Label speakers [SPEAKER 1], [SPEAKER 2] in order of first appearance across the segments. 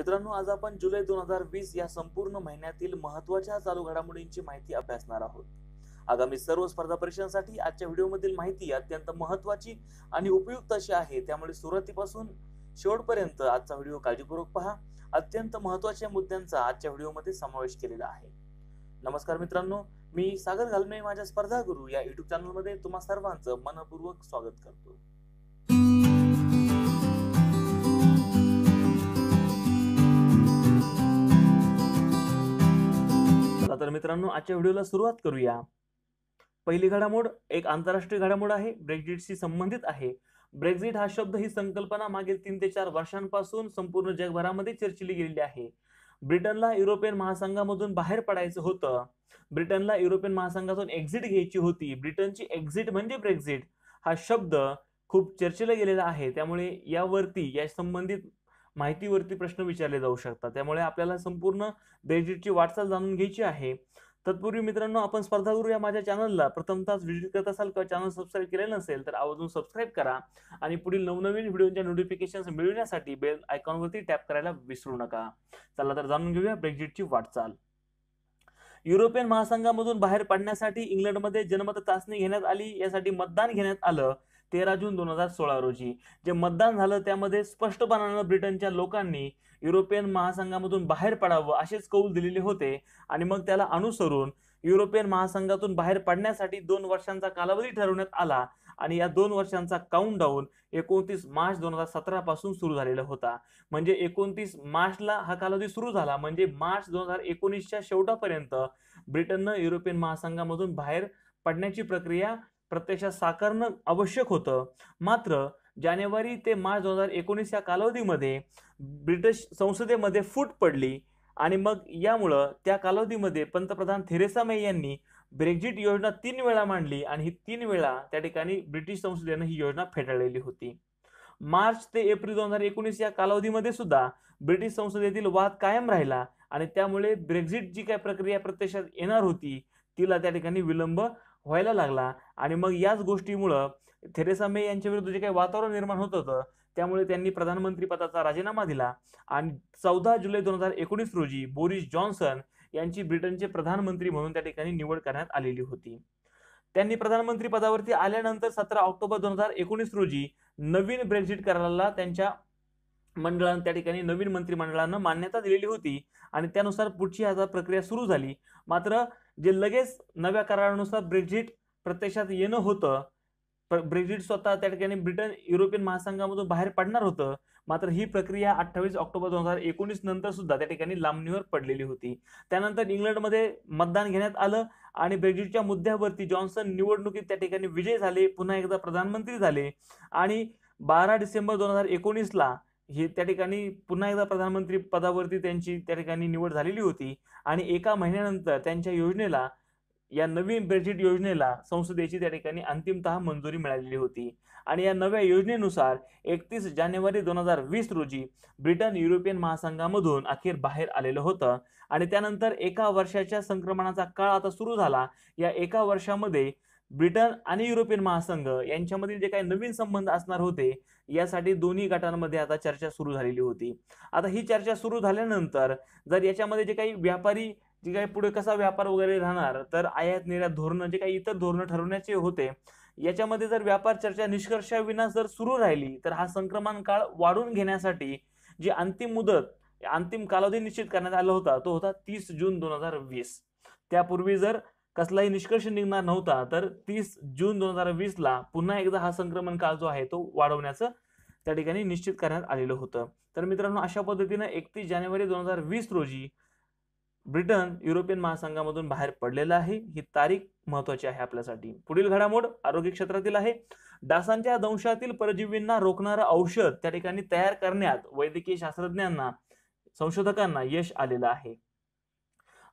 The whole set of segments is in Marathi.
[SPEAKER 1] मित्रांनो आज आपण जुलै दोन हजार वीस या संपूर्ण महिन्यातील महत्वाच्या चालू घडामोडींची माहिती अभ्यासणार आहोत आगामी सर्व स्पर्धा परीक्षांसाठी आजच्या व्हिडिओमधील माहिती अत्यंत महत्वाची आणि उपयुक्त अशी आहे त्यामुळे सुरुवातीपासून शेवटपर्यंत आजचा व्हिडिओ काळजीपूर्वक पहा अत्यंत महत्वाच्या मुद्द्यांचा आजच्या व्हिडिओमध्ये समावेश केलेला आहे नमस्कार मित्रांनो मी सागर घालमे माझ्या स्पर्धा गुरु या युट्यूब चॅनलमध्ये तुम्हा सर्वांचं मनपूर्वक स्वागत करतो चला तर मित्रांनो आजच्या व्हिडिओला सुरुवात करूया पहिली घडामोड एक आंतरराष्ट्रीय घडामोड आहे ब्रेक्झिटशी संबंधित आहे ब्रेक्झिट हा शब्द ही संकल्पना मागील तीन ते चार वर्षांपासून संपूर्ण जगभरामध्ये चर्चिली गेलेली आहे ब्रिटनला युरोपियन महासंघामधून बाहेर पडायचं होतं ब्रिटनला युरोपियन महासंघातून एक्झिट घ्यायची होती ब्रिटनची एक्झिट म्हणजे ब्रेक्झिट हा शब्द खूप चर्चेला गेलेला आहे त्यामुळे यावरती या संबंधित माहितीवरती प्रश्न विचारले जाऊ शकतात त्यामुळे आपल्याला संपूर्ण बेजिटची वाटचाल जाणून घ्यायची आहे तत्पूर्वी मित्रांनो आपण स्पर्धा गुरु या माझ्या चॅनलला तास व्हिजिट करत असाल किंवा चॅनल सबस्क्राईब केले नसेल तर आवर्जून सबस्क्राईब करा आणि पुढील नवनवीन व्हिडिओच्या नोटिफिकेशन मिळवण्यासाठी बेल आयकॉनवरती टॅप करायला विसरू नका चला तर जाणून घेऊया ब्रेक्झिटची वाटचाल युरोपियन महासंघामधून बाहेर पडण्यासाठी इंग्लंडमध्ये जनमत चाचणी घेण्यात आली यासाठी मतदान घेण्यात आलं तेरा जून दोन हजार सोळा रोजी जे मतदान झालं त्यामध्ये स्पष्टपणानं ब्रिटनच्या लोकांनी युरोपियन महासंघामधून बाहेर पडावं असेच कौल दिलेले होते आणि मग त्याला अनुसरून युरोपियन महासंघातून बाहेर पडण्यासाठी दोन वर्षांचा कालावधी ठरवण्यात आला आणि या दोन वर्षांचा डाऊन एकोणतीस मार्च दोन हजार सतरा पासून सुरू झालेला होता म्हणजे एकोणतीस मार्चला हा कालावधी सुरू झाला म्हणजे मार्च दोन हजार एकोणीसच्या शेवटापर्यंत ब्रिटननं युरोपियन महासंघामधून बाहेर पडण्याची प्रक्रिया प्रत्यक्षात साकारणं आवश्यक होतं मात्र जानेवारी ते मार्च दोन हजार एकोणीस या कालावधीमध्ये ब्रिटिश संसदेमध्ये फूट पडली आणि मग यामुळं त्या कालावधीमध्ये पंतप्रधान थेरेसा मे यांनी ब्रेक्झिट योजना तीन वेळा मांडली आणि ही तीन वेळा त्या ठिकाणी ब्रिटिश संसदेनं ही योजना फेटाळलेली होती मार्च ते एप्रिल दोन हजार एकोणीस या कालावधीमध्ये सुद्धा ब्रिटिश संसदेतील वाद कायम राहिला आणि त्यामुळे ब्रेक्झिट जी काय प्रक्रिया प्रत्यक्षात येणार होती तिला त्या ठिकाणी विलंब व्हायला लागला आणि मग याच गोष्टीमुळं थेरेसा मे विरुद्ध जे काही वातावरण निर्माण होत होतं त्यामुळे त्यांनी प्रधानमंत्री पदाचा राजीनामा दिला आणि चौदा जुलै दोन हजार एकोणीस रोजी बोरिस जॉन्सन यांची ब्रिटनचे प्रधानमंत्री म्हणून त्या ठिकाणी निवड करण्यात आलेली होती त्यांनी प्रधानमंत्री पदावरती आल्यानंतर सतरा ऑक्टोबर दोन हजार एकोणीस रोजी नवीन ब्रेक्झिट कराराला त्यांच्या मंडळानं त्या ठिकाणी नवीन मंत्रिमंडळानं मान्यता दिलेली होती आणि त्यानुसार पुढची आता प्रक्रिया सुरू झाली मात्र जे लगेच नव्या करारानुसार ब्रेक्झिट प्रत्यक्षात येणं होतं ब्रेक्झिट स्वतः त्या ठिकाणी ब्रिटन युरोपियन महासंघामधून बाहेर पडणार होतं मात्र ही प्रक्रिया अठ्ठावीस ऑक्टोबर दोन हजार एकोणीस नंतर सुद्धा त्या ठिकाणी लांबणीवर पडलेली होती त्यानंतर इंग्लंडमध्ये मतदान घेण्यात आलं आणि ब्रेक्झिटच्या मुद्द्यावरती जॉन्सन निवडणुकीत त्या ठिकाणी विजय झाले पुन्हा एकदा प्रधानमंत्री झाले आणि बारा डिसेंबर दोन हजार एकोणीसला हे त्या ठिकाणी पुन्हा एकदा प्रधानमंत्री पदावरती त्यांची त्या ठिकाणी निवड झालेली होती आणि एका महिन्यानंतर त्यांच्या योजनेला या नवीन ब्रेजिट योजनेला संसदेची त्या ठिकाणी अंतिमतः मंजुरी मिळालेली होती आणि या नव्या योजनेनुसार एकतीस जानेवारी दोन हजार वीस रोजी ब्रिटन युरोपियन महासंघामधून अखेर बाहेर आलेलं होतं आणि त्यानंतर एका वर्षाच्या संक्रमणाचा काळ आता सुरू झाला या एका वर्षामध्ये ब्रिटन आणि युरोपियन महासंघ यांच्यामधील जे काही नवीन संबंध असणार होते यासाठी दोन्ही गटांमध्ये आता चर्चा सुरू झालेली होती आता ही चर्चा सुरू झाल्यानंतर जर याच्यामध्ये जे काही व्यापारी जे काही पुढे कसा व्यापार वगैरे राहणार तर आयात निर्यात धोरणं जे काही इतर धोरणं ठरवण्याचे होते याच्यामध्ये जर व्यापार चर्चा निष्कर्षाविना जर सुरू राहिली तर हा संक्रमण काळ वाढून घेण्यासाठी जी अंतिम मुदत अंतिम कालावधी निश्चित करण्यात आला होता तो होता तीस जून दोन हजार वीस त्यापूर्वी जर कसलाही निष्कर्ष निघणार नव्हता तर तीस जून दोन हजार वीसला पुन्हा एकदा हा संक्रमण काळ जो आहे तो वाढवण्याचं त्या ठिकाणी निश्चित करण्यात आलेलं होतं तर मित्रांनो अशा पद्धतीनं एकतीस जानेवारी दोन हजार वीस रोजी ब्रिटन युरोपियन महासंघामधून बाहेर पडलेला आहे ही तारीख महत्वाची आहे आपल्यासाठी पुढील घडामोड आरोग्य क्षेत्रातील आहे डासांच्या दंशातील परजीवींना रोखणारं औषध त्या ठिकाणी तयार करण्यात वैद्यकीय शास्त्रज्ञांना संशोधकांना यश आलेलं आहे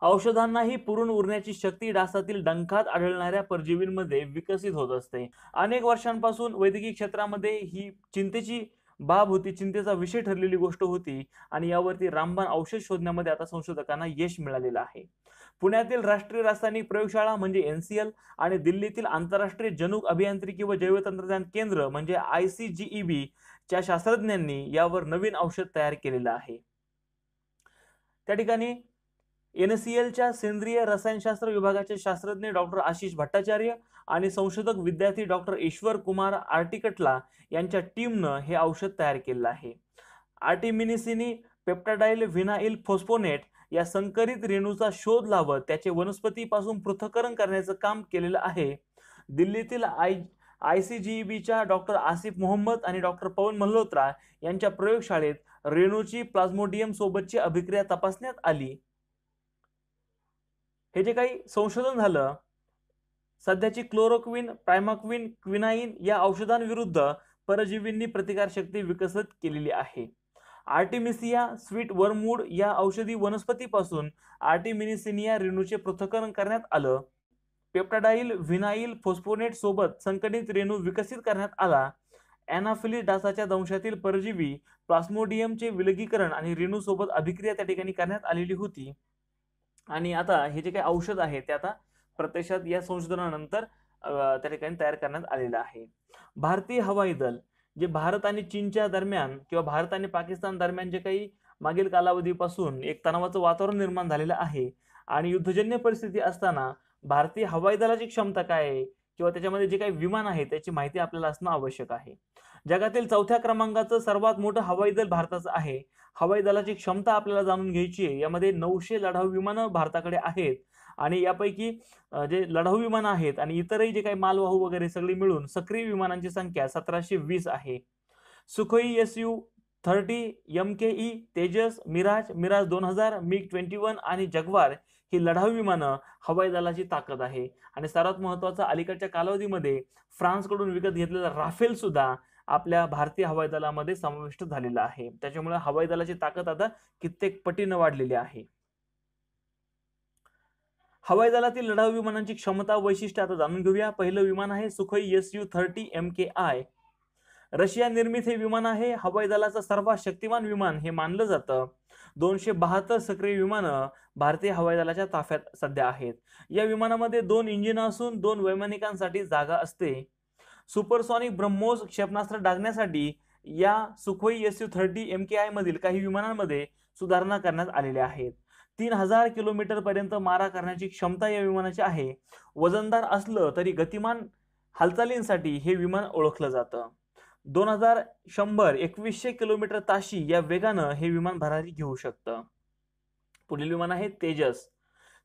[SPEAKER 1] औषधांनाही पुरून उरण्याची शक्ती डासातील डंखात आढळणाऱ्या परजीवींमध्ये विकसित होत असते अनेक वर्षांपासून वैद्यकीय क्षेत्रामध्ये ही चिंतेची बाब होती चिंतेचा विषय ठरलेली गोष्ट होती आणि यावरती रामबाण औषध शोधण्यामध्ये आता संशोधकांना यश मिळालेलं आहे पुण्यातील राष्ट्रीय रासायनिक प्रयोगशाळा म्हणजे एन सी एल आणि दिल्लीतील आंतरराष्ट्रीय जनुक अभियांत्रिकी व जैवतंत्रज्ञान केंद्र म्हणजे I C G E B च्या शास्त्रज्ञांनी यावर नवीन औषध तयार केलेलं आहे त्या ठिकाणी एन सी एलच्या सेंद्रिय रसायनशास्त्र विभागाचे शास्त्रज्ञ डॉक्टर आशिष भट्टाचार्य आणि संशोधक विद्यार्थी डॉक्टर ईश्वर कुमार आर्टिकटला यांच्या टीमनं हे औषध तयार केलं आहे आर्टिमिनिसिनी पेप्टाडाईल व्हिनाइल फोस्पोनेट या संकरित रेणूचा शोध लावत त्याचे वनस्पतीपासून पृथकरण करण्याचं काम केलेलं आहे दिल्लीतील आय आय सी जी बीच्या डॉक्टर आसिफ मोहम्मद आणि डॉक्टर पवन मल्होत्रा यांच्या प्रयोगशाळेत रेणूची प्लाझ्मोडियम सोबतची अभिक्रिया तपासण्यात आली हे जे काही संशोधन झालं सध्याची क्लोरोक्विन प्रायमाक्विन क्विनाईन या औषधांविरुद्ध परजीवींनी प्रतिकारशक्ती विकसित केलेली आहे आर्टिमिसिया स्वीट वर्मूड या औषधी वनस्पतीपासून आर्टिमिनिसिनिया रेणूचे पृथक्करण करण्यात आलं पेप्टाडाईल व्हिनाईल फोस्फोनेट सोबत संकटित रेणू विकसित करण्यात आला एनाफिलिस डासाच्या दंशातील परजीवी प्लास्मोडियमचे विलगीकरण आणि रेणू सोबत अभिक्रिया त्या ठिकाणी करण्यात आलेली होती आणि आता हे जे काही औषध आहे ते आता प्रत्यक्षात या संशोधनानंतर त्या ठिकाणी तयार करण्यात आलेलं आहे भारतीय हवाई दल जे भारत आणि चीनच्या दरम्यान किंवा भारत आणि पाकिस्तान दरम्यान जे काही मागील कालावधीपासून एक तणावाचं वातावरण निर्माण झालेलं आहे आणि युद्धजन्य परिस्थिती असताना भारतीय हवाई दलाची क्षमता काय आहे किंवा त्याच्यामध्ये जे काही विमान आहे त्याची माहिती आपल्याला असणं आवश्यक आहे जगातील चौथ्या क्रमांकाचं सर्वात मोठं हवाई दल भारताचं आहे हवाई दलाची क्षमता आपल्याला जाणून घ्यायची आहे यामध्ये नऊशे लढाऊ विमानं भारताकडे आहेत आणि यापैकी जे लढाऊ विमान आहेत आणि इतरही जे काही मालवाहू वगैरे सगळी मिळून सक्रिय विमानांची संख्या सतराशे वीस आहे Sukhoi S U thirty M K E Tejas Mirage Mirage दोन हजार मिग ट्वेंटी वन आणि जगवार ही लढाऊ विमानं हवाई दलाची ताकद आहे आणि सर्वात महत्त्वाचा अलीकडच्या कालावधीमध्ये फ्रान्सकडून विकत घेतलेला राफेल सुद्धा आपल्या भारतीय हवाई दलामध्ये समाविष्ट झालेला आहे त्याच्यामुळे हवाई दलाची ताकद आता कित्येक पटीनं वाढलेली आहे हवाई दलातील लढाऊ विमानांची क्षमता वैशिष्ट्य आता जाणून घेऊया पहिलं विमान आहे Sukhoi S U thirty M K I Russia निर्मित हे विमान आहे हवाई दलाचं सर्वात शक्तिमान विमान हे मानलं जातं दोनशे बहात्तर सक्रिय विमानं भारतीय हवाई दलाच्या ताफ्यात सध्या आहेत या विमानामध्ये दोन इंजिन असून दोन वैमानिकांसाठी जागा असते सुपरसॉनिक ब्रह्मोस क्षेपणास्त्र डागण्यासाठी या Sukhoi S U thirty M K आयमधील काही विमानांमध्ये सुधारणा करण्यात आलेल्या आहेत तीन हजार किलोमीटर पर्यंत मारा करण्याची क्षमता या विमानाची आहे वजनदार असलं तरी गतिमान हालचालींसाठी हे विमान ओळखलं जातं दोन हजार शंभर एकवीसशे किलोमीटर ताशी या वेगानं हे विमान भरारी घेऊ शकतं पुढील विमान आहे तेजस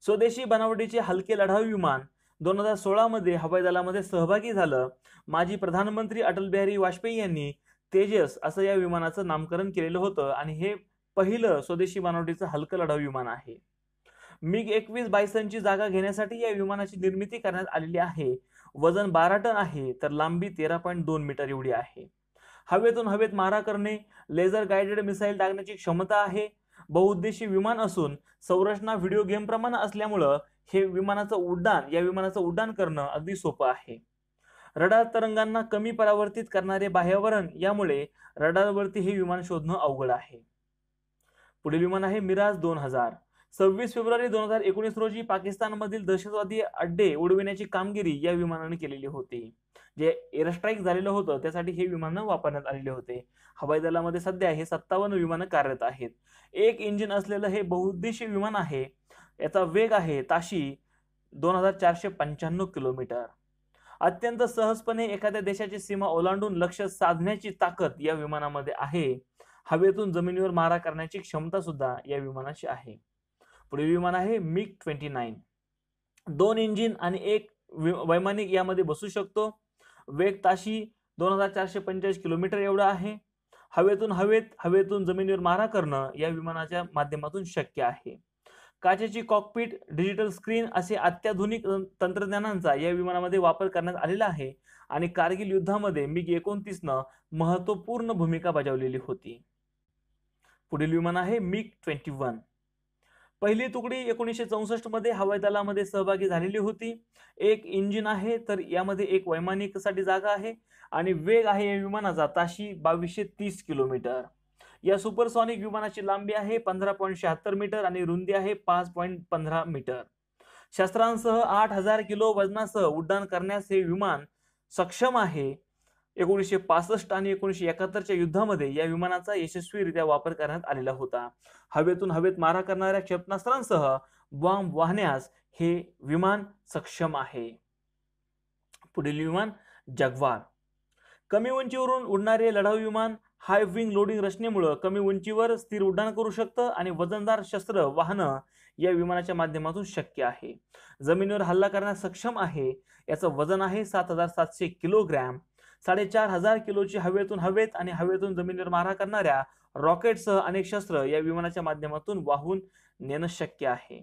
[SPEAKER 1] स्वदेशी बनावटीचे हलके लढाऊ विमान दोन हजार सोळामध्ये हवाई दलामध्ये सहभागी झालं माजी प्रधानमंत्री अटल बिहारी वाजपेयी यांनी तेजस असं या विमानाचं नामकरण केलेलं होतं आणि हे पहिलं स्वदेशी बनावटीचं हलकं लढाऊ विमान आहे मिग एकवीस बायसनची जागा घेण्यासाठी या विमानाची निर्मिती करण्यात आलेली आहे वजन बारा टन आहे तर लांबी तेरा पॉईंट दोन मीटर एवढी आहे हवेतून हवेत मारा करणे लेझर गायडेड मिसाईल टाकण्याची क्षमता आहे बहुउद्देशी विमान असून संरचना व्हिडिओ गेम प्रमाण असल्यामुळं हे विमानाचं उड्डाण या विमानाचं उड्डाण करणं अगदी सोपं आहे रडार तरंगांना कमी परावर्तित करणारे बाह्यावरण यामुळे रडारवरती हे विमान शोधणं अवघड आहे पुढील विमान आहे मिराज दोन हजार सव्वीस फेब्रुवारी दोन हजार एकोणीस रोजी पाकिस्तानमधील दहशतवादी अड्डे उडविण्याची कामगिरी या विमानाने केलेली होती जे एअरस्ट्राईक झालेलं होतं त्यासाठी हे विमान वापरण्यात आलेले होते हवाई दलामध्ये सध्या हे सत्तावन्न विमान कार्यरत आहेत एक इंजिन असलेलं हे बहुउद्देशीय विमान आहे याचा वेग आहे ताशी दोन हजार चारशे पंच्याण्णव किलोमीटर अत्यंत सहजपणे एखाद्या देशाची सीमा ओलांडून लक्ष साधण्याची ताकद या विमानामध्ये आहे हवेतून जमिनीवर मारा करण्याची क्षमता सुद्धा या विमानाची आहे पुढे विमान आहे मिग ट्वेंटी नाईन दोन इंजिन आणि एक वैमानिक यामध्ये बसू शकतो वेग ताशी दोन हजार चारशे पंचेचाळीस किलोमीटर एवढा आहे हवेतून हवेत हवेतून जमिनीवर मारा करणं या विमानाच्या माध्यमातून शक्य आहे काचेची कॉकपीट डिजिटल स्क्रीन असे अत्याधुनिक तंत्रज्ञानांचा या विमानामध्ये वापर करण्यात आलेला आहे आणि कारगिल युद्धामध्ये मिग एकोणतीसनं महत्त्वपूर्ण भूमिका बजावलेली होती पुढील विमान आहे मिग ट्वेंटी वन पहिली तुकडी एकोणीसशे मध्ये हवाई दलामध्ये सहभागी झालेली होती एक इंजिन आहे तर यामध्ये एक वैमानिकसाठी जागा आहे आणि वेग आहे या विमानाचा ताशी बावीसशे तीस किलोमीटर या सुपरसॉनिक विमानाची लांबी आहे पंधरा पॉईंट शहात्तर मीटर आणि रुंदी आहे पाच पॉईंट पंधरा मीटर शस्त्रांसह आठ हजार किलो वजनासह उड्डाण करण्यास हे विमान सक्षम आहे एकोणीसशे पासष्ट आणि एकोणीसशे एकाहत्तरच्या युद्धामध्ये या विमानाचा यशस्वीरित्या वापर करण्यात आलेला होता हवेतून हवेत मारा करणाऱ्या क्षेपणास्त्रांसह बॉम्ब वाहण्यास हे विमान सक्षम आहे पुढील विमान जगवार कमी उंचीवरून उडणारे लढाऊ विमान हाय विंग लोडिंग रचनेमुळं कमी उंचीवर स्थिर उड्डाण करू शकतं आणि वजनदार शस्त्र वाहनं या विमानाच्या माध्यमातून शक्य आहे जमिनीवर हल्ला करण्यास सक्षम आहे याचं वजन आहे सात हजार सातशे किलोग्रॅम साडेचार हजार किलोची हवेतून हवेत आणि हवेतून जमिनीवर मारा करणाऱ्या रॉकेटसह अनेक शस्त्र या विमानाच्या माध्यमातून वाहून नेणं शक्य आहे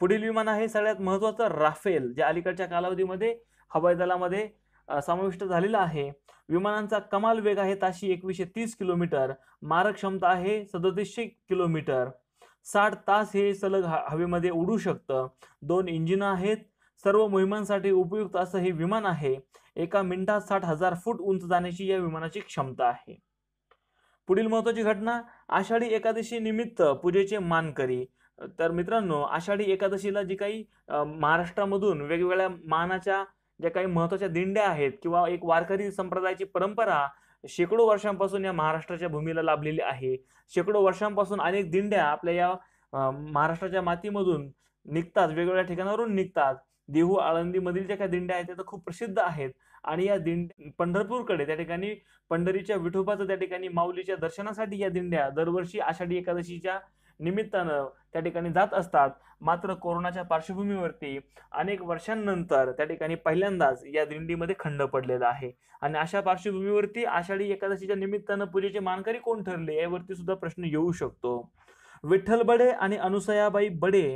[SPEAKER 1] पुढील विमान आहे सगळ्यात महत्वाचं राफेल जे अलीकडच्या कालावधीमध्ये हवाई दलामध्ये समाविष्ट झालेला आहे विमानांचा कमाल वेग आहे ताशी एकवीसशे तीस किलोमीटर मारक क्षमता आहे सदतीसशे किलोमीटर साठ तास हे सलग हवेमध्ये उडू शकतं दोन इंजिन आहेत सर्व मोहिमांसाठी उपयुक्त असं हे विमान आहे एका मिनिटात साठ हजार फूट उंच जाण्याची या विमानाची क्षमता आहे पुढील महत्वाची घटना आषाढी एकादशी निमित्त पूजेचे मानकरी तर मित्रांनो आषाढी एकादशीला जी काही महाराष्ट्रामधून वेगवेगळ्या मानाच्या ज्या काही महत्त्वाच्या दिंड्या आहेत किंवा एक वारकरी संप्रदायाची परंपरा शेकडो वर्षांपासून या महाराष्ट्राच्या भूमीला लाभलेली आहे शेकडो वर्षांपासून अनेक दिंड्या आपल्या या महाराष्ट्राच्या मातीमधून निघतात वेगवेगळ्या ठिकाणावरून निघतात देहू आळंदीमधील ज्या काही दिंड्या आहेत त्या तर खूप प्रसिद्ध आहेत आणि या दिंड पंढरपूरकडे त्या ठिकाणी पंढरीच्या विठोबाचं त्या ठिकाणी माऊलीच्या दर्शनासाठी या दिंड्या दरवर्षी आषाढी एकादशीच्या निमित्तानं त्या ठिकाणी जात असतात मात्र कोरोनाच्या पार्श्वभूमीवरती अनेक वर्षांनंतर त्या ठिकाणी पहिल्यांदाच या दिंडीमध्ये खंड पडलेला आहे आणि अशा पार्श्वभूमीवरती आषाढी एकादशीच्या निमित्तानं पूजेचे मानकरी कोण ठरले यावरती सुद्धा प्रश्न येऊ शकतो विठ्ठल बडे आणि अनुसयाबाई बडे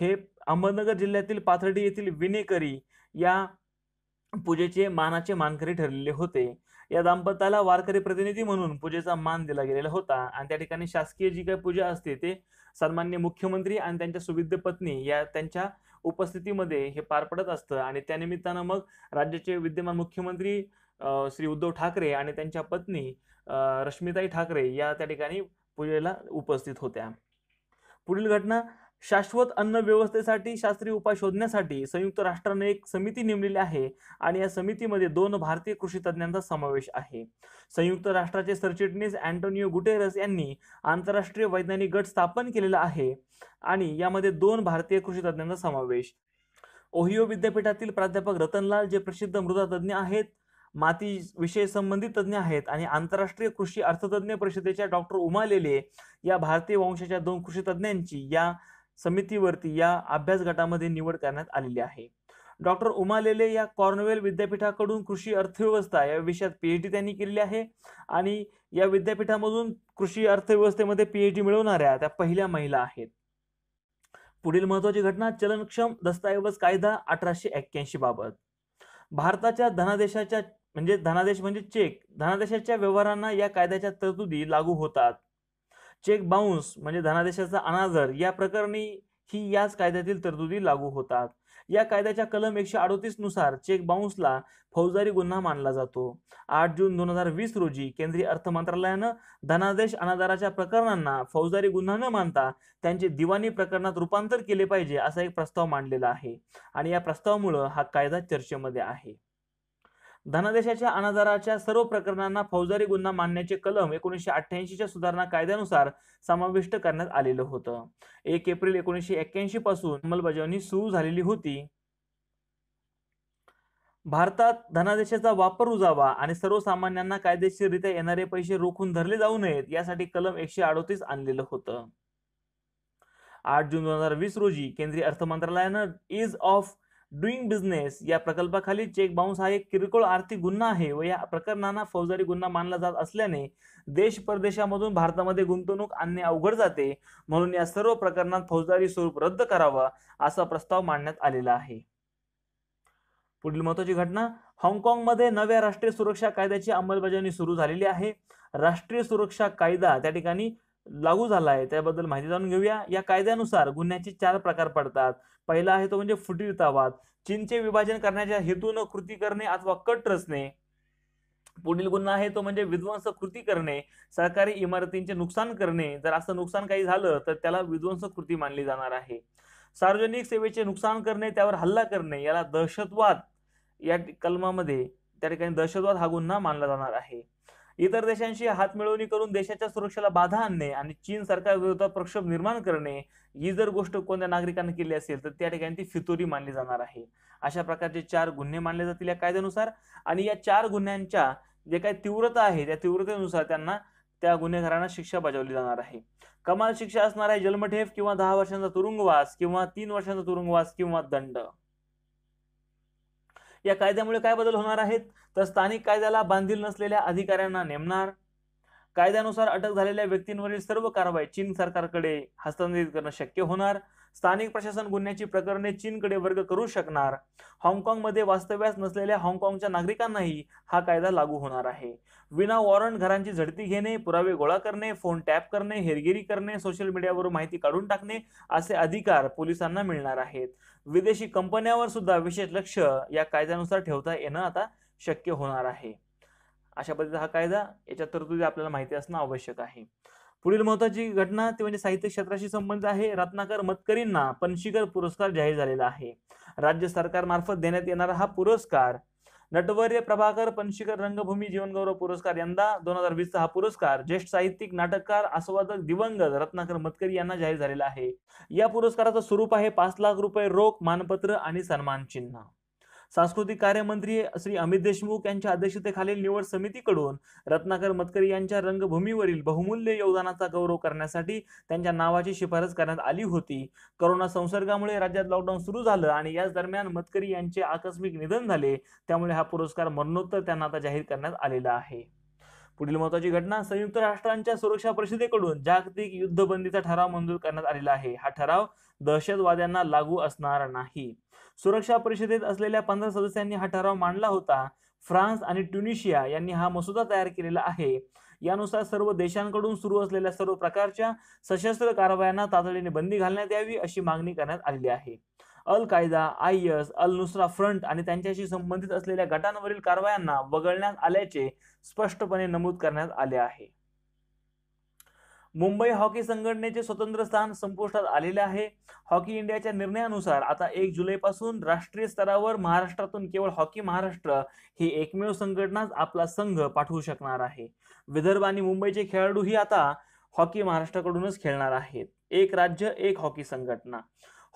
[SPEAKER 1] हे अहमदनगर जिल्ह्यातील पाथर्डी येथील विनेकरी या पूजेचे मानाचे मानकरी ठरलेले होते या दाम्पत्याला वारकरी प्रतिनिधी म्हणून पूजेचा मान दिला गेलेला होता आणि त्या ठिकाणी शासकीय जी काही पूजा असते ते सन्मान्य मुख्यमंत्री आणि त्यांच्या सुविद्य पत्नी या त्यांच्या उपस्थितीमध्ये हे पार पडत असतं आणि त्यानिमित्तानं मग राज्याचे विद्यमान मुख्यमंत्री श्री उद्धव ठाकरे आणि त्यांच्या पत्नी रश्मिताई ठाकरे या त्या ठिकाणी पूजेला उपस्थित होत्या पुढील घटना शाश्वत अन्न व्यवस्थेसाठी शास्त्रीय उपाय शोधण्यासाठी संयुक्त राष्ट्राने एक समिती नेमलेली आहे आणि या समितीमध्ये दोन भारतीय कृषी तज्ञांचा समावेश आहे संयुक्त राष्ट्राचे सरचिटणीस अँटोनिओ गुटेरस यांनी आंतरराष्ट्रीय वैज्ञानिक गट स्थापन केलेला आहे आणि यामध्ये दोन भारतीय कृषी तज्ञांचा समावेश ओहियो विद्यापीठातील प्राध्यापक रतनलाल जे प्रसिद्ध मृदा तज्ञ आहेत माती विषय संबंधित तज्ज्ञ आहेत आणि आंतरराष्ट्रीय कृषी अर्थतज्ञ परिषदेच्या डॉक्टर उमा लेले या भारतीय वंशाच्या दोन कृषी तज्ज्ञांची या समितीवरती या अभ्यास गटामध्ये निवड करण्यात आलेली आहे डॉक्टर उमा लेले या कॉर्नवेल विद्यापीठाकडून कृषी अर्थव्यवस्था या विषयात पीएच डी त्यांनी केलेली आहे आणि या विद्यापीठामधून कृषी अर्थव्यवस्थेमध्ये पीएच डी मिळवणाऱ्या त्या पहिल्या महिला आहेत पुढील महत्वाची घटना चलनक्षम दस्तऐवज कायदा अठराशे एक्क्याऐंशी बाबत भारताच्या धनादेशाच्या म्हणजे धनादेश म्हणजे चेक धनादेशाच्या व्यवहारांना या कायद्याच्या तरतुदी लागू होतात चेक बाउन्स म्हणजे धनादेशाचा अनादर या प्रकरणी ही याच कायद्यातील तरतुदी लागू होतात या कायद्याच्या कलम एकशे अडोतीस नुसार चेक बाउन्सला फौजदारी गुन्हा मानला जातो आठ जून दोन हजार वीस रोजी केंद्रीय अर्थ मंत्रालयानं धनादेश अनादाराच्या प्रकरणांना फौजदारी गुन्हा न मानता त्यांचे दिवाणी प्रकरणात रूपांतर केले पाहिजे असा एक प्रस्ताव मांडलेला आहे आणि या प्रस्तावामुळं हा कायदा चर्चेमध्ये आहे धनादेशाच्या अनादाराच्या सर्व प्रकरणांना फौजदारी गुन्हा मानण्याचे कलम एकोणीसशे च्या सुधारणा कायद्यानुसार समाविष्ट करण्यात आलेलं होतं एक एप्रिल एकोणीसशे एक्क्याऐंशी पासून अंमलबजावणी सुरू झालेली होती भारतात धनादेशाचा वापर उजावा आणि सर्वसामान्यांना कायदेशीररित्या येणारे पैसे रोखून धरले जाऊ नयेत यासाठी कलम एकशे अडोतीस आणलेलं होतं आठ जून दोन हजार वीस रोजी केंद्रीय अर्थ मंत्रालयानं इज ऑफ डुईंग बिझनेस या प्रकल्पाखाली चेक बाउन्स हा एक किरकोळ आर्थिक गुन्हा आहे व या प्रकरणांना फौजदारी गुन्हा मानला जात असल्याने देश परदेशामधून भारतामध्ये गुंतवणूक आणणे अवघड जाते म्हणून या सर्व प्रकरणात फौजदारी स्वरूप रद्द करावा असा प्रस्ताव मांडण्यात आलेला आहे पुढील महत्वाची घटना हाँगकाँगमध्ये नव्या राष्ट्रीय सुरक्षा कायद्याची अंमलबजावणी सुरू झालेली आहे राष्ट्रीय सुरक्षा कायदा त्या ठिकाणी लागू झाला आहे त्याबद्दल माहिती जाणून घेऊया या कायद्यानुसार गुन्ह्याचे चार प्रकार पडतात पहिला आहे तो म्हणजे फुटीरतावाद चीनचे विभाजन करण्याच्या हेतून कृती करणे अथवा कट रचणे पुढील गुन्हा आहे तो म्हणजे विध्वंस कृती करणे सरकारी इमारतींचे नुकसान करणे जर असं नुकसान काही झालं तर त्याला विध्वंस कृती मानली जाणार आहे सार्वजनिक सेवेचे नुकसान करणे त्यावर हल्ला करणे याला दहशतवाद या कलमामध्ये त्या ठिकाणी दहशतवाद हा गुन्हा मानला जाणार आहे इतर देशांशी हातमिळवणी करून देशाच्या सुरक्षेला बाधा आणणे आणि चीन सरकारविरोधात प्रक्षोभ निर्माण करणे ही जर गोष्ट कोणत्या नागरिकांनी केली असेल तर त्या ठिकाणी ती फितोरी मानली जाणार आहे अशा प्रकारचे चार गुन्हे मानले जातील या कायद्यानुसार आणि या चार गुन्ह्यांच्या जे काही तीव्रता आहे त्या तीव्रतेनुसार त्यांना त्या गुन्हेगारांना शिक्षा बजावली जाणार आहे कमाल शिक्षा असणार आहे जन्मठेप किंवा दहा वर्षांचा तुरुंगवास किंवा तीन वर्षांचा तुरुंगवास किंवा दंड या कायद्यामुळे काय बदल होणार आहेत तर स्थानिक कायद्याला बांधील नसलेल्या अधिकाऱ्यांना नेमणार कायद्यानुसार अटक झालेल्या व्यक्तींवरील सर्व कारवाई चीन सरकारकडे हस्तांतरित करणं शक्य होणार स्थानिक प्रशासन गुन्ह्याची प्रकरणे चीनकडे वर्ग करू शकणार हाँगकाँगमध्ये वास्तव्यास नसलेल्या हाँगकाँगच्या नागरिकांनाही हा कायदा लागू होणार आहे विना वॉरंट घरांची झडती घेणे पुरावे गोळा करणे फोन टॅप करणे हेरगिरी करणे सोशल मीडियावर माहिती काढून टाकणे असे अधिकार पोलिसांना मिळणार आहेत विदेशी कंपन्यांवर सुद्धा विशेष लक्ष या कायद्यानुसार ठेवता येणं आता शक्य होणार आहे अशा पद्धतीचा हा कायदा याच्या तरतुदी आपल्याला माहिती असणं आवश्यक आहे पुढील महत्वाची घटना ती म्हणजे साहित्य क्षेत्राशी संबंधित आहे रत्नाकर मतकरींना पणशीकर पुरस्कार जाहीर झालेला आहे राज्य सरकारमार्फत देण्यात येणारा हा पुरस्कार नटवर्य प्रभाकर पणशीकर रंगभूमी जीवनगौरव पुरस्कार यंदा दोन हजार वीसचा हा पुरस्कार ज्येष्ठ साहित्यिक नाटककार आस्वादक दिवंगत रत्नाकर मतकरी यांना जाहीर झालेला आहे या पुरस्काराचं स्वरूप आहे पाच लाख रुपये रोख मानपत्र आणि सन्मान चिन्ह सांस्कृतिक कार्यमंत्री श्री अमित देशमुख यांच्या अध्यक्षतेखालील निवड समितीकडून रत्नाकर मतकरी यांच्या रंगभूमीवरील बहुमूल्य योगदानाचा गौरव करण्यासाठी त्यांच्या नावाची शिफारस करण्यात आली होती करोना संसर्गामुळे राज्यात लॉकडाऊन सुरू झालं आणि याच दरम्यान मतकरी यांचे आकस्मिक निधन झाले त्यामुळे हा पुरस्कार मरणोत्तर त्यांना आता जाहीर करण्यात आलेला आहे पुढील महत्वाची घटना संयुक्त राष्ट्रांच्या सुरक्षा परिषदेकडून जागतिक युद्धबंदीचा ठराव मंजूर करण्यात आलेला आहे हा ठराव दहशतवाद्यांना लागू असणार नाही सुरक्षा परिषदेत असलेल्या पंधरा सदस्यांनी हा ठराव मांडला होता फ्रान्स आणि ट्युनिशिया यांनी हा मसुदा तयार केलेला आहे यानुसार सर्व देशांकडून सुरू असलेल्या सर्व प्रकारच्या सशस्त्र कारवायांना तातडीने बंदी घालण्यात यावी अशी मागणी करण्यात आलेली आहे Al Qaeda I S Al Nusra Front आणि त्यांच्याशी संबंधित असलेल्या गटांवरील कारवायांना वगळण्यात आल्याचे स्पष्टपणे नमूद करण्यात आले आहे मुंबई हॉकी संघटनेचे स्वतंत्र स्थान संपुष्टात आलेले आहे हॉकी इंडियाच्या निर्णयानुसार आता एक जुलैपासून राष्ट्रीय स्तरावर महाराष्ट्रातून केवळ हॉकी महाराष्ट्र ही एकमेव संघटनाच आपला संघ पाठवू शकणार आहे विदर्भ आणि मुंबईचे खेळाडूही आता हॉकी महाराष्ट्राकडूनच खेळणार आहेत एक राज्य एक हॉकी संघटना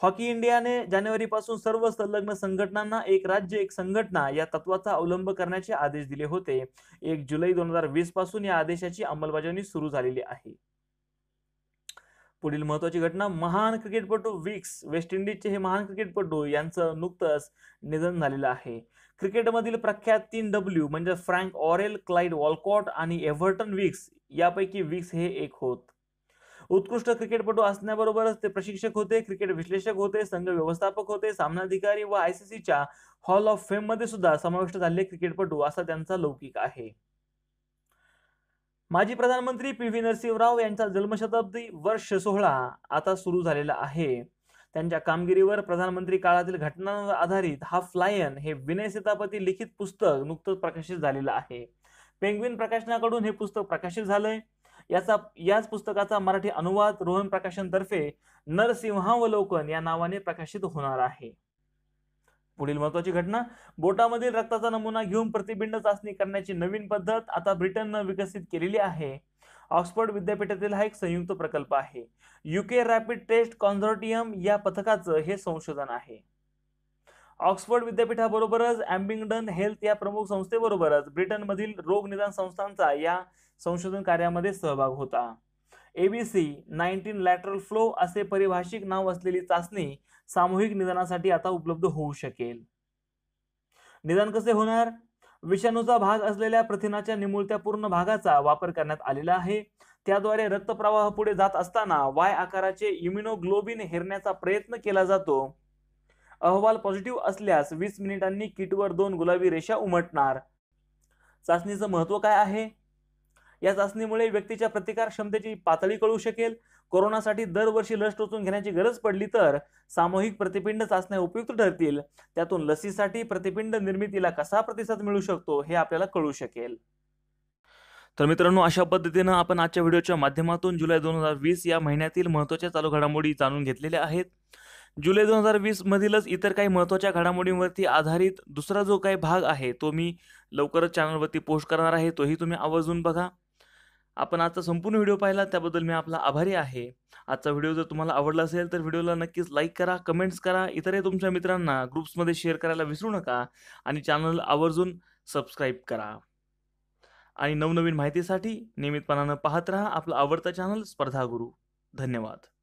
[SPEAKER 1] हॉकी इंडियाने जानेवारीपासून सर्व संलग्न संघटनांना एक राज्य एक संघटना या तत्वाचा अवलंब करण्याचे आदेश दिले होते एक जुलै दोन हजार वीस पासून या आदेशाची अंमलबजावणी सुरू झालेली आहे पुढील महत्त्वाची घटना महान क्रिकेटपटू विक्स वेस्ट इंडिजचे हे महान क्रिकेटपटू यांचं नुकतंच निधन झालेलं आहे क्रिकेटमधील प्रख्यात तीन डब्ल्यू म्हणजे फ्रँक ऑरेल क्लाइड वॉलकॉट आणि एव्हर्टन विक्स यापैकी विक्स हे एक होत उत्कृष्ट क्रिकेटपटू असण्याबरोबरच ते प्रशिक्षक होते क्रिकेट विश्लेषक होते संघ व्यवस्थापक होते सामनाधिकारी व आयसीसीच्या हॉल ऑफ फेममध्ये सुद्धा समाविष्ट झालेले क्रिकेटपटू असा त्यांचा लौकिक आहे माजी प्रधानमंत्री पी व्ही नरसिंहराव यांचा जन्मशताब्दी वर्ष सोहळा आता सुरू झालेला आहे त्यांच्या कामगिरीवर प्रधानमंत्री काळातील घटनांवर आधारित हा फ्लायन हे विनय सेतापती लिखित पुस्तक नुकतंच प्रकाशित झालेलं आहे पेंग्विन प्रकाशनाकडून हे पुस्तक प्रकाशित झालंय याचा याच पुस्तकाचा मराठी अनुवाद रोहन प्रकाशनतर्फे नरसिंहावलोकन या नावाने प्रकाशित होणार आहे पुढील महत्वाची घटना बोटामधील रक्ताचा नमुना घेऊन प्रतिबिंब चाचणी करण्याची नवीन पद्धत आता ब्रिटननं विकसित केलेली आहे ऑक्सफर्ड विद्यापीठातील हा एक संयुक्त प्रकल्प आहे युके रॅपिड टेस्ट कॉन्झॉर्टियम या पथकाचं हे संशोधन आहे ऑक्सफर्ड विद्यापीठाबरोबरच अँबिंगडन हेल्थ या प्रमुख संस्थेबरोबरच ब्रिटनमधील रोग निदान संस्थांचा या संशोधन कार्यामध्ये सहभाग होता एबीसी नाईन्टीन लॅटरल फ्लो असे परिभाषिक नाव असलेली चाचणी सामूहिक निदानासाठी आता उपलब्ध होऊ शकेल निदान कसे होणार विषाणूचा भाग असलेल्या प्रथिनाच्या निमुळत्या पूर्ण भागाचा वापर करण्यात आलेला आहे त्याद्वारे रक्तप्रवाह पुढे जात असताना वाय आकाराचे इम्युनोग्लोबिन हेरण्याचा प्रयत्न केला जातो अहवाल पॉझिटिव्ह असल्यास वीस मिनिटांनी किटवर दोन गुलाबी रेषा उमटणार चाचणीचं महत्व काय आहे या चाचणीमुळे व्यक्तीच्या प्रतिकार क्षमतेची पातळी कळू शकेल कोरोनासाठी दरवर्षी लस टोचून घेण्याची गरज पडली तर सामूहिक प्रतिपिंड चाचण्या उपयुक्त ठरतील त्यातून लसीसाठी प्रतिपिंड निर्मितीला कसा प्रतिसाद मिळू शकतो हे आपल्याला कळू शकेल तर मित्रांनो अशा पद्धतीनं आपण आजच्या व्हिडिओच्या माध्यमातून जुलै दोन हजार वीस या महिन्यातील महत्त्वाच्या चालू घडामोडी जाणून घेतलेल्या आहेत जुलै दोन हजार वीसमधीलच इतर काही महत्त्वाच्या घडामोडींवरती आधारित दुसरा जो काही भाग आहे तो मी लवकरच चॅनलवरती पोस्ट करणार आहे तोही तुम्ही आवर्जून बघा आपण आजचा संपूर्ण व्हिडिओ पाहिला त्याबद्दल मी आपला आभारी आहे आजचा व्हिडिओ जर तुम्हाला आवडला असेल तर व्हिडिओला नक्कीच लाईक करा कमेंट्स करा इतरही तुमच्या मित्रांना ग्रुप्समध्ये शेअर करायला विसरू नका आणि चॅनल आवर्जून सबस्क्राईब करा आणि नवनवीन माहितीसाठी नियमितपणानं पाहत राहा आपला आवडता चॅनल स्पर्धा गुरु धन्यवाद